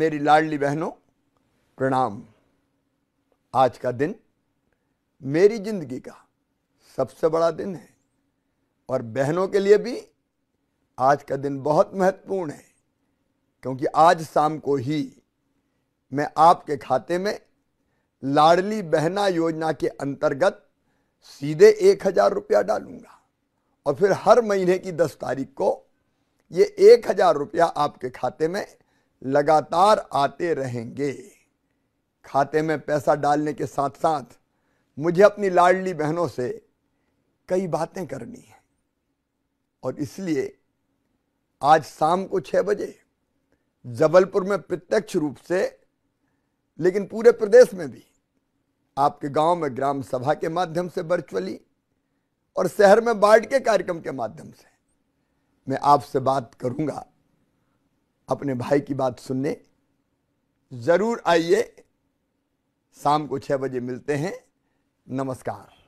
मेरी लाडली बहनों प्रणाम आज का दिन मेरी जिंदगी का सबसे बड़ा दिन है और बहनों के लिए भी आज का दिन बहुत महत्वपूर्ण है क्योंकि आज शाम को ही मैं आपके खाते में लाडली बहना योजना के अंतर्गत सीधे एक हजार रुपया डालूंगा और फिर हर महीने की दस तारीख को ये एक हजार रुपया आपके खाते में लगातार आते रहेंगे खाते में पैसा डालने के साथ साथ मुझे अपनी लाडली बहनों से कई बातें करनी है और इसलिए आज शाम को छः बजे जबलपुर में प्रत्यक्ष रूप से लेकिन पूरे प्रदेश में भी आपके गांव में ग्राम सभा के माध्यम से वर्चुअली और शहर में बाढ़ के कार्यक्रम के माध्यम से मैं आपसे बात करूंगा अपने भाई की बात सुनने ज़रूर आइए शाम को छः बजे मिलते हैं नमस्कार